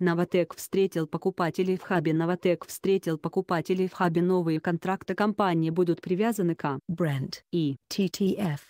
Новотек встретил покупателей в хабе Новотек встретил покупателей в хабе Новые контракты компании будут привязаны к бренд и TTF.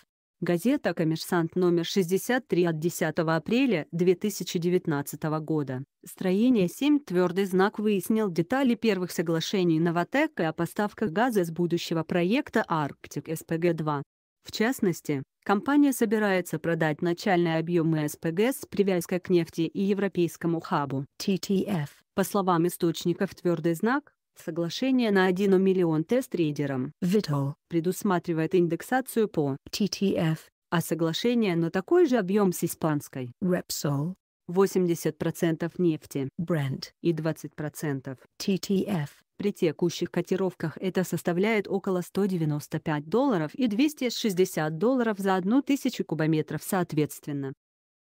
Газета «Коммерсант» номер 63 от 10 апреля 2019 года. Строение 7 твердый знак выяснил детали первых соглашений Новотека о поставках газа с будущего проекта «Арктик СПГ-2». В частности, Компания собирается продать начальные объемы СПГ с привязкой к нефти и европейскому хабу TTF. По словам источников «Твердый знак», соглашение на 1 миллион тест-рейдерам Vital предусматривает индексацию по TTF, а соглашение на такой же объем с испанской Repsol 80% нефти Brent и 20% TTF при текущих котировках это составляет около 195 долларов и 260 долларов за 1000 кубометров соответственно.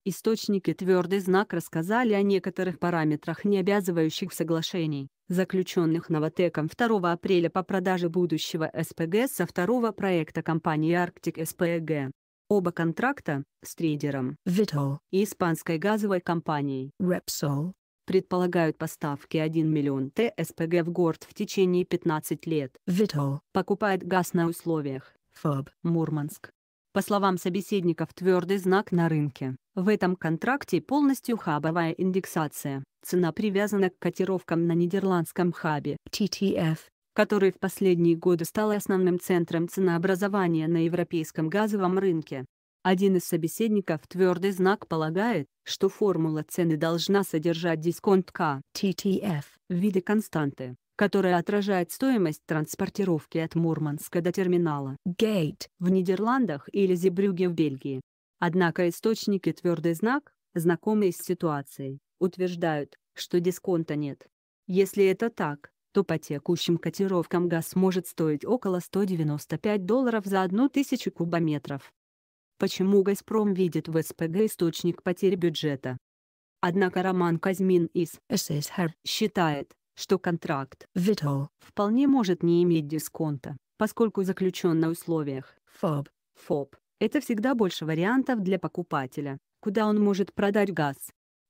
Источники «Твердый знак» рассказали о некоторых параметрах необязывающих соглашений, заключенных Новотеком 2 апреля по продаже будущего СПГ со второго проекта компании «Арктик СПГ». Оба контракта с трейдером Vital и испанской газовой компанией Repsol предполагают поставки 1 миллион ТСПГ в город в течение 15 лет. Витал покупает газ на условиях ФОБ Мурманск. По словам собеседников твердый знак на рынке, в этом контракте полностью хабовая индексация, цена привязана к котировкам на нидерландском хабе TTF, который в последние годы стал основным центром ценообразования на европейском газовом рынке. Один из собеседников твердый знак полагает, что формула цены должна содержать дисконт К TTF в виде константы, которая отражает стоимость транспортировки от Мурманска до терминала Gate в Нидерландах или Зебрюге в Бельгии. Однако источники твердый знак, знакомые с ситуацией, утверждают, что дисконта нет. Если это так, то по текущим котировкам газ может стоить около 195 долларов за 1000 кубометров почему «Газпром» видит в СПГ источник потерь бюджета. Однако Роман Казьмин из ССХР считает, что контракт Vital вполне может не иметь дисконта, поскольку заключен на условиях ФОБ. ФОБ – это всегда больше вариантов для покупателя, куда он может продать газ.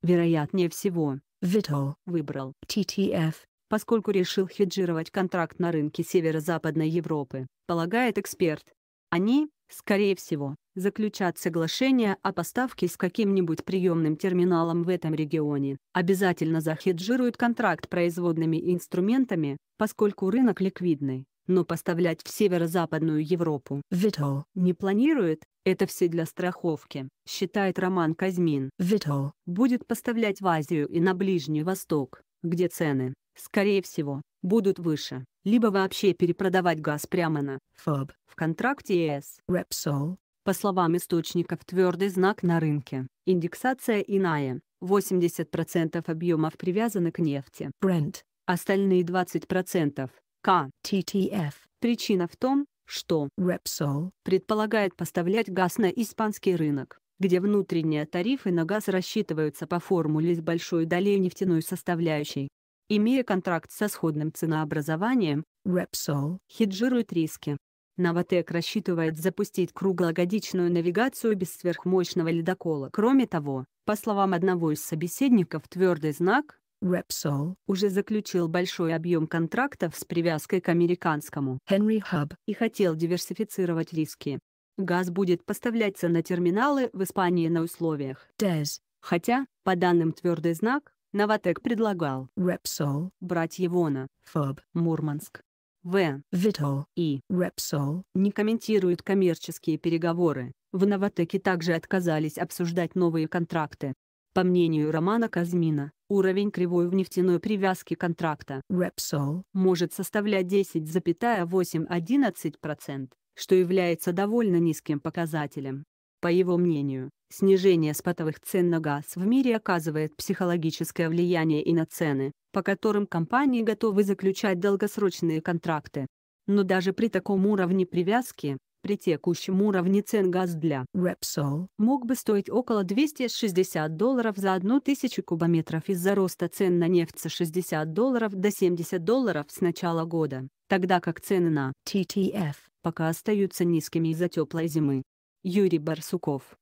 Вероятнее всего, Vital выбрал TTF, поскольку решил хеджировать контракт на рынке северо-западной Европы, полагает эксперт. Они, скорее всего, заключат соглашение о поставке с каким-нибудь приемным терминалом в этом регионе, обязательно захеджируют контракт производными инструментами, поскольку рынок ликвидный, но поставлять в северо-западную Европу Vital. не планирует, это все для страховки, считает Роман Казьмин. Vital. Будет поставлять в Азию и на Ближний Восток, где цены, скорее всего, будут выше либо вообще перепродавать газ прямо на фоб в контракте ЕС. Repsol. По словам источников твердый знак на рынке, индексация иная, 80% объемов привязаны к нефти. Brent. Остальные 20% – К. TTF. Причина в том, что Repsol предполагает поставлять газ на испанский рынок, где внутренние тарифы на газ рассчитываются по формуле с большой долей нефтяной составляющей. Имея контракт со сходным ценообразованием, Repsol хеджирует риски. Новотек рассчитывает запустить круглогодичную навигацию без сверхмощного ледокола. Кроме того, по словам одного из собеседников твердый знак, Repsol уже заключил большой объем контрактов с привязкой к американскому Henry Hub и хотел диверсифицировать риски. Газ будет поставляться на терминалы в Испании на условиях DES. Хотя, по данным твердый знак, Новотек предлагал Repsol, братья Вона, Фоб, Мурманск, В. Витол и Репсол не комментируют коммерческие переговоры. В Новотеке также отказались обсуждать новые контракты. По мнению Романа Казмина, уровень кривой в нефтяной привязке контракта Repsol может составлять 10,811%, что является довольно низким показателем. По его мнению, Снижение спотовых цен на газ в мире оказывает психологическое влияние и на цены, по которым компании готовы заключать долгосрочные контракты. Но даже при таком уровне привязки, при текущем уровне цен газ для Repsol мог бы стоить около 260 долларов за 1000 кубометров из-за роста цен на нефть с 60 долларов до 70 долларов с начала года, тогда как цены на TTF пока остаются низкими из-за теплой зимы. Юрий Барсуков